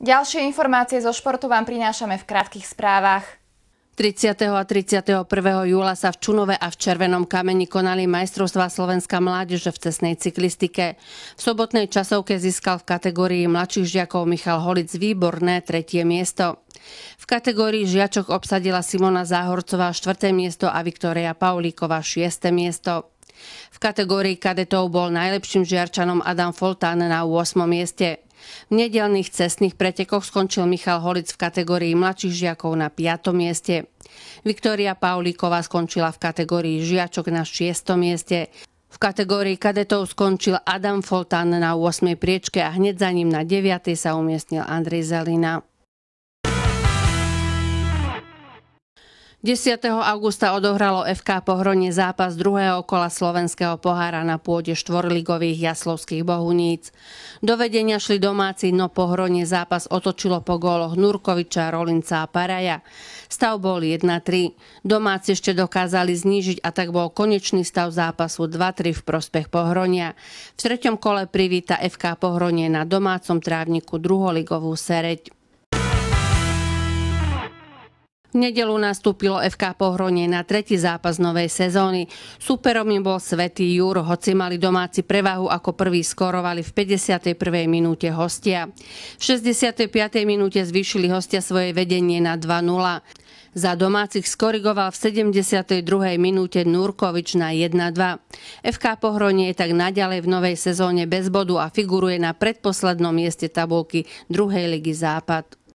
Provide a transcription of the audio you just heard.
Ďalšie informácie zo športu vám prinášame v krátkých správach. 30. a 31. júla sa v Čunove a v Červenom kameni konali majstrovstvá Slovenska mládeže v cestnej cyklistike. V sobotnej časovke získal v kategórii mladších žiakov Michal Holic výborné tretie miesto. V kategórii žiačok obsadila Simona Záhorcová 4. miesto a Viktória Paulíková 6. miesto. V kategórii kadetov bol najlepším žiarčanom Adam Foltán na 8. mieste. V nedelných cestných pretekoch skončil Michal Holic v kategórii mladších žiakov na 5. mieste. Viktória Paulíková skončila v kategórii žiačok na 6. mieste. V kategórii kadetov skončil Adam Foltán na 8. priečke a hneď za ním na 9. sa umiestnil Andrej Zelina. 10. augusta odohralo FK Pohronie zápas druhého kola slovenského pohára na pôde štvorligových jaslovských bohuníc. Do vedenia šli domáci, no Pohronie zápas otočilo po góloch Nurkoviča, Rolinca a Paraja. Stav bol 1-3. Domáci ešte dokázali znížiť a tak bol konečný stav zápasu 2-3 v prospech Pohronia. V treťom kole privíta FK Pohronie na domácom trávniku druholigovú sereď. V nedelu nastúpilo FK Pohronie na tretí zápas novej sezóny. Superom im bol Svetý Júr, hoci mali domáci prevahu ako prvý skorovali v 51. minúte hostia. V 65. minúte zvýšili hostia svoje vedenie na 2-0. Za domácich skorigoval v 72. minúte Nurkovič na 1-2. FK Pohronie je tak naďalej v novej sezóne bez bodu a figuruje na predposlednom mieste tabulky druhej ligy Západ.